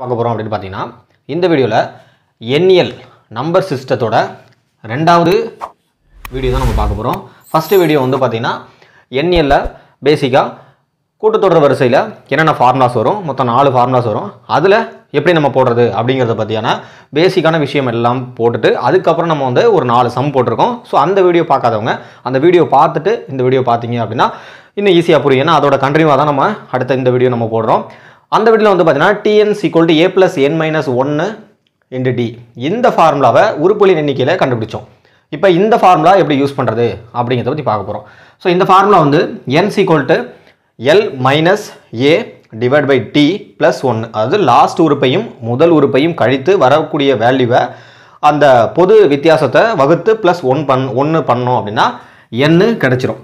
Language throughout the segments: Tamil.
பார்க்க போகிறோம் அப்படின்னு பார்த்தீங்கன்னா இந்த வீடியோவில் என்எல் நம்பர் சிஸ்டத்தோட ரெண்டாவது வீடியோ தான் நம்ம பார்க்க போகிறோம் ஃபஸ்ட்டு வீடியோ வந்து பார்த்திங்கன்னா என்எல்ல பேசிக்காக கூட்டத்தொடர் வரிசையில் என்னென்ன ஃபார்முலாஸ் வரும் மொத்தம் நாலு ஃபார்முலாஸ் வரும் அதில் எப்படி நம்ம போடுறது அப்படிங்கிறத பற்றியான பேசிக்கான விஷயம் எல்லாம் போட்டுட்டு அதுக்கப்புறம் நம்ம வந்து ஒரு நாலு சம் போட்டிருக்கோம் ஸோ அந்த வீடியோ பார்க்காதவங்க அந்த வீடியோ பார்த்துட்டு இந்த வீடியோ பார்த்தீங்க அப்படின்னா இன்னும் ஈஸியாக புரியும் ஏன்னா அதோட கண்டினியூவாக தான் நம்ம அடுத்த இந்த வீடியோ நம்ம போடுறோம் அந்த வீட்டில் வந்து பார்த்தீங்கன்னா TN equal to A plus N minus ஒன்று இன்டு டி இந்த ஃபார்முலாவை உறுப்புகளின் எண்ணிக்கையில் கண்டுபிடிச்சோம் இப்போ இந்த ஃபார்முலா எப்படி யூஸ் பண்ணுறது அப்படிங்கிறத பற்றி பார்க்க போகிறோம் ஸோ இந்த ஃபார்முலா வந்து N equal to L minus A divide by D plus ஒன்று அதாவது லாஸ்ட் உறுப்பையும் முதல் உறுப்பையும் கழித்து வரக்கூடிய வேல்யூவை அந்த பொது வித்தியாசத்தை வகுத்து ப்ளஸ் ஒன் பண் ஒன்று பண்ணோம் அப்படின்னா என்னு கிடச்சிரும்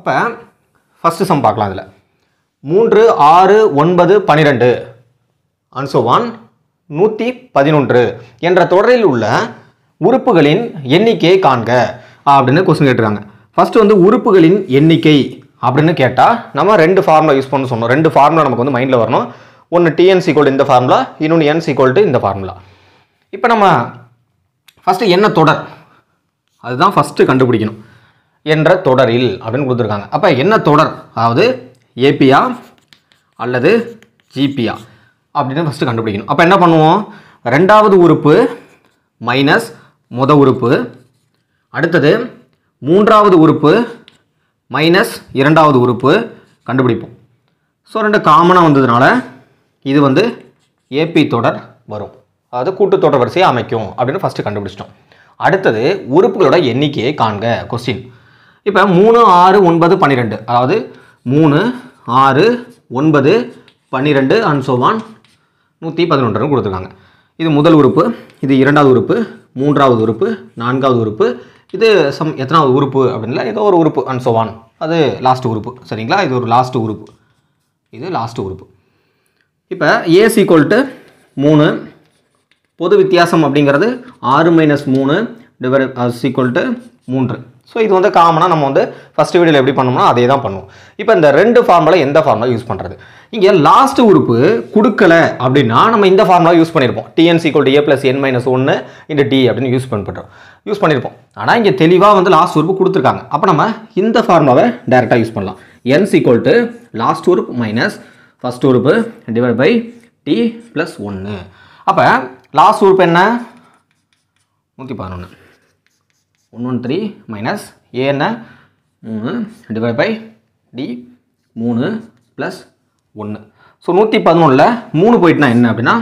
அப்போ ஃபஸ்ட்டு சம் பார்க்கலாம் இதில் மூன்று ஆறு ஒன்பது பனிரெண்டு அன்சோவான் நூற்றி பதினொன்று என்ற தொடரில் உள்ள உறுப்புகளின் எண்ணிக்கையை காண்க அப்படின்னு கொஸ்டின் கேட்டுருக்காங்க ஃபஸ்ட்டு வந்து உறுப்புகளின் எண்ணிக்கை அப்படின்னு கேட்டால் நம்ம ரெண்டு ஃபார்முலா யூஸ் பண்ண சொன்னோம் ரெண்டு ஃபார்முலா நமக்கு வந்து மைண்டில் வரணும் ஒன்று டிஎன்சி கோல்டு இந்த ஃபார்முலா இன்னொன்று என்சி கோல்டு இந்த ஃபார்முலா இப்போ நம்ம ஃபஸ்ட்டு என்ன தொடர் அதுதான் ஃபஸ்ட்டு கண்டுபிடிக்கணும் என்ற தொடரில் அப்படின்னு கொடுத்துருக்காங்க அப்போ என்ன தொடர் அதாவது ஏபியா அல்லது ஜிபியா அப்படின்னு ஃபஸ்ட்டு கண்டுபிடிக்கணும் அப்போ என்ன பண்ணுவோம் ரெண்டாவது உறுப்பு மைனஸ் முத உறுப்பு அடுத்தது மூன்றாவது உறுப்பு மைனஸ் இரண்டாவது உறுப்பு கண்டுபிடிப்போம் ஸோ ரெண்டு காமனாக வந்ததுனால இது வந்து ஏபி தொடர் வரும் அதாவது கூட்டுத்தொடர் வரிசையை அமைக்கும் அப்படின்னு ஃபஸ்ட்டு கண்டுபிடிச்சிட்டோம் அடுத்தது உறுப்புகளோட எண்ணிக்கையை காண்க கொஸ்டின் இப்போ மூணு ஆறு ஒன்பது பன்னிரெண்டு அதாவது மூணு ஆறு ஒன்பது பன்னிரெண்டு அண்ட் சோவான் நூற்றி பதினொன்று கொடுத்துருக்காங்க இது முதல் உறுப்பு இது இரண்டாவது உறுப்பு மூன்றாவது உறுப்பு நான்காவது உறுப்பு இது சம் எத்தனாவது உறுப்பு அப்படின்ல ஏதோ ஒரு உறுப்பு அண்ட் சோவான் அது லாஸ்ட் உறுப்பு சரிங்களா இது ஒரு லாஸ்ட் உறுப்பு இது லாஸ்ட் உறுப்பு இப்போ ஏசி ஈக்குவல் டு மூணு பொது வித்தியாசம் அப்படிங்கிறது ஆறு மைனஸ் மூணு டிவை ஈக்குவல் டு மூன்று ஸோ இது வந்து காமனாக நம்ம வந்து ஃபஸ்ட் வீடியோவில் எப்படி பண்ணோம்னா அதே தான் பண்ணுவோம் இப்போ இந்த ரெண்டு ஃபார்முலா எந்த ஃபார்முலா யூஸ் பண்ணுறது இங்கே லாஸ்ட் உறுப்பு கொடுக்கல அப்படின்னா நம்ம இந்த ஃபார்முலா யூஸ் பண்ணியிருப்போம் TN equal A plus N minus ஒன்று இந்த டி அப்படின்னு யூஸ் பண்ணுறோம் யூஸ் பண்ணியிருப்போம் ஆனால் இங்கே தெளிவாக வந்து லாஸ்ட் உறுப்பு கொடுத்துருக்காங்க அப்போ நம்ம இந்த ஃபார்முலாவை டேரெக்டாக யூஸ் பண்ணலாம் என் கோல்ட்டு டு லாஸ்ட் உறுப்பு மைனஸ் ஃபஸ்ட் உறுப்பு டிவைட் பை டி ப்ளஸ் ஒன்று அப்போ லாஸ்ட் உறுப்பு என்ன நூற்றி பதினொன்று one one three minus a மூணு டிவைட் பை டி மூணு ப்ளஸ் ஒன்று ஸோ நூற்றி பதினொன்றில் மூணு போயிட்டுனா என்ன அப்படின்னா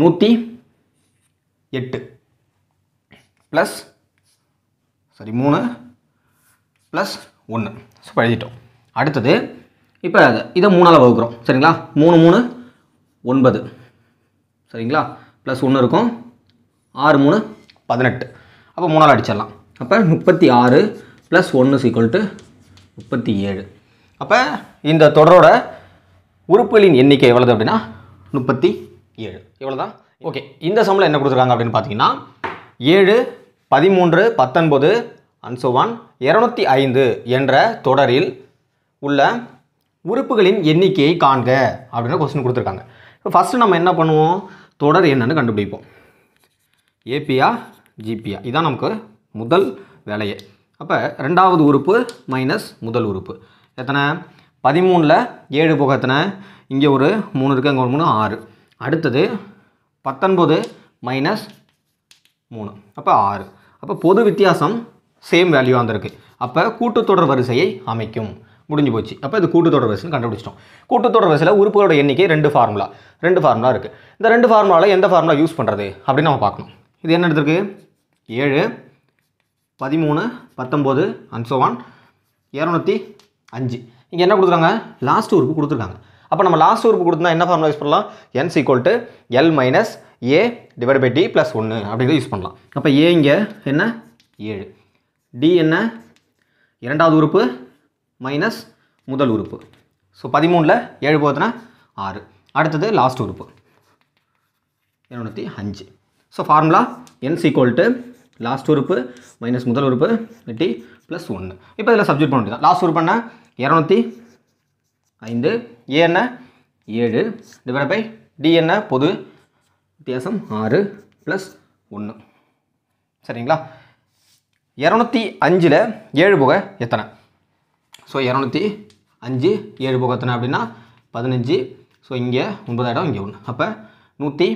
நூற்றி எட்டு ப்ளஸ் சரி மூணு ப்ளஸ் ஒன்று ஸோ எழுதிட்டோம் அடுத்தது இப்போ இதை மூணால் வகுக்கிறோம் சரிங்களா மூணு மூணு ஒன்பது சரிங்களா ப்ளஸ் ஒன்று இருக்கும் ஆறு மூணு பதினெட்டு அப்போ மூணால் அடிச்சிடலாம் அப்போ முப்பத்தி ஆறு ப்ளஸ் ஒன்று சீக்குவல் டு முப்பத்தி ஏழு அப்போ இந்த தொடரோட உறுப்புகளின் எண்ணிக்கை எவ்வளோது அப்படின்னா முப்பத்தி ஏழு எவ்வளோ தான் ஓகே இந்த சம்பளம் என்ன கொடுத்துருக்காங்க அப்படின்னு பார்த்தீங்கன்னா ஏழு பதிமூன்று பத்தொன்பது அன்சோவான் இரநூத்தி ஐந்து என்ற தொடரில் உள்ள உறுப்புகளின் எண்ணிக்கையை காண்க அப்படின்னு கொஸ்டின் கொடுத்துருக்காங்க இப்போ ஃபஸ்ட்டு நம்ம என்ன பண்ணுவோம் தொடர் என்னன்னு கண்டுபிடிப்போம் ஏபியா ஜிபியா இதான் நமக்கு முதல் விலையை அப்போ ரெண்டாவது உறுப்பு மைனஸ் முதல் உறுப்பு எத்தனை பதிமூணில் ஏழு போக எத்தனை இங்கே ஒரு மூணு இருக்குது அங்கே ஒரு மூணு ஆறு அடுத்தது பத்தொன்பது மைனஸ் மூணு அப்போ ஆறு அப்போ பொது வித்தியாசம் சேம் வேல்யூ வந்திருக்கு அப்போ கூட்டுத்தொடர் வரிசையை அமைக்கும் முடிஞ்சு போச்சு அப்போ இது கூட்டுத்தொடர் வரிசைன்னு கண்டுபிடிச்சிட்டோம் கூட்டுத்தொடர் வரிசையில் உறுப்புகளோட எண்ணிக்கை ரெண்டு ஃபார்முலா ரெண்டு ஃபார்முலா இருக்குது இந்த ரெண்டு ஃபார்முலாவில் எந்த ஃபார்முலா யூஸ் பண்ணுறது அப்படின்னு நம்ம பார்க்கணும் இது என்ன எடுத்துருக்கு ஏழு பதிமூணு பத்தொம்போது அன்சோவான் இரநூத்தி அஞ்சு இங்கே என்ன கொடுத்துருக்காங்க லாஸ்ட் உறுப்பு கொடுத்துருக்காங்க அப்போ நம்ம லாஸ்ட் உறுப்பு கொடுத்தா என்ன ஃபார்முலா யூஸ் பண்ணலாம் n equal to L minus A divide by D plus ஒன்று அப்படிங்கிறது யூஸ் பண்ணலாம் அப்போ ஏ இங்கே என்ன ஏழு டி என்ன இரண்டாவது உறுப்பு மைனஸ் முதல் உறுப்பு ஸோ பதிமூணில் ஏழு போகுதுன்னா ஆறு அடுத்தது லாஸ்ட் உறுப்பு இரநூத்தி அஞ்சு so formula n equal to last உறுப்பு மைனஸ் முதல் உறுப்பு எட்டி ப்ளஸ் ஒன்று இப்போ இதில் சப்ஜெக்ட் பண்ண வேண்டியது லாஸ்ட் உறுப்பு என்ன இரநூத்தி ஐந்து ஏ என்ன ஏழு டிவைட் பை டி என்ன பொது வித்தியாசம் ஆறு ப்ளஸ் ஒன்று சரிங்களா இரநூத்தி அஞ்சில் ஏழு போக எத்தனை ஸோ இரநூத்தி அஞ்சு ஏழு போக எத்தனை அப்படின்னா பதினஞ்சு ஸோ இங்கே ஒன்பதாயிரம் இங்கே ஒன்று அப்போ நூற்றி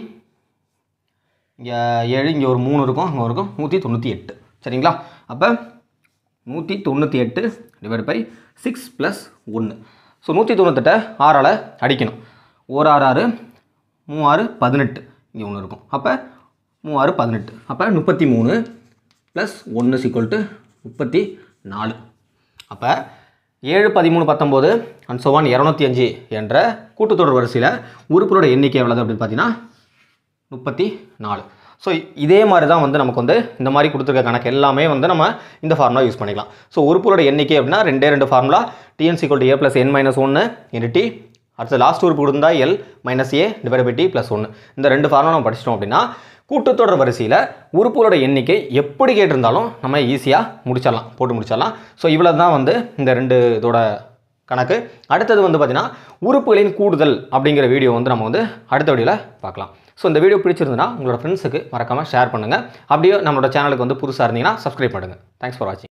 இங்கே ஏழு இங்கே ஒரு மூணு இருக்கும் அங்கே இருக்கும் நூற்றி தொண்ணூற்றி எட்டு சரிங்களா அப்போ நூற்றி தொண்ணூற்றி எட்டு டிவைட் பை சிக்ஸ் ப்ளஸ் ஒன்று ஸோ நூற்றி தொண்ணூத்தெட்டை ஆறால் அடிக்கணும் ஒரு ஆறு ஆறு மூவாறு பதினெட்டு இங்கே ஒன்று இருக்கும் அப்போ மூவாறு பதினெட்டு அப்போ முப்பத்தி மூணு ப்ளஸ் ஒன்று சீக்குவல் டு முப்பத்தி நாலு அப்போ ஏழு பதிமூணு பத்தொம்போது அண்ட் சோவான் இரநூத்தி அஞ்சு என்ற கூட்டுத்தொடர் வரிசையில் உறுப்பினோட எண்ணிக்கை எவ்வளவு அப்படின்னு பார்த்தீங்கன்னா முப்பத்தி நாலு ஸோ இதே மாதிரி தான் வந்து நமக்கு வந்து இந்த மாதிரி கொடுத்துருக்க கணக்கு எல்லாமே வந்து நம்ம இந்த ஃபார்முலா யூஸ் பண்ணிக்கலாம் ஸோ உறுப்புகளோட எண்ணிக்கை அப்படின்னா ரெண்டே ரெண்டு ஃபார்முலா டிஎன்சி கொல்டு ஏ ப்ளஸ் என் மைனஸ் ஒன்று இன்டு அடுத்த லாஸ்ட் உறுப்பு கொடுத்தா l minus A divide by D plus ஒன்று இந்த ரெண்டு ஃபார்முலா நம்ம படிச்சிட்டோம் அப்படின்னா கூட்டத்தொடர் வரிசையில் உறுப்புகளோட எண்ணிக்கை எப்படி கேட்டிருந்தாலும் நம்ம ஈஸியாக முடிச்சிடலாம் போட்டு முடிச்சிடலாம் ஸோ இவ்வளோ தான் வந்து இந்த ரெண்டு இதோட கணக்கு அடுத்தது வந்து பார்த்திங்கன்னா உறுப்புகளின் கூடுதல் அப்படிங்கிற வீடியோ வந்து நம்ம வந்து அடுத்த வீடியோவில் பார்க்கலாம் ஸோ இந்த வீடியோ பிடிச்சிருந்துன்னா உங்களோட ஃப்ரெண்ட்ஸுக்கு மறக்காமல் ஷேர் பண்ணுங்கள் அப்படியே நம்மளோட சேனலுக்கு வந்து புதுசாக இருந்தீங்கன்னா சப்ஸ்கிரைப் பண்ணுங்கள் தேங்க்ஸ் ஃபார் வாட்சிங்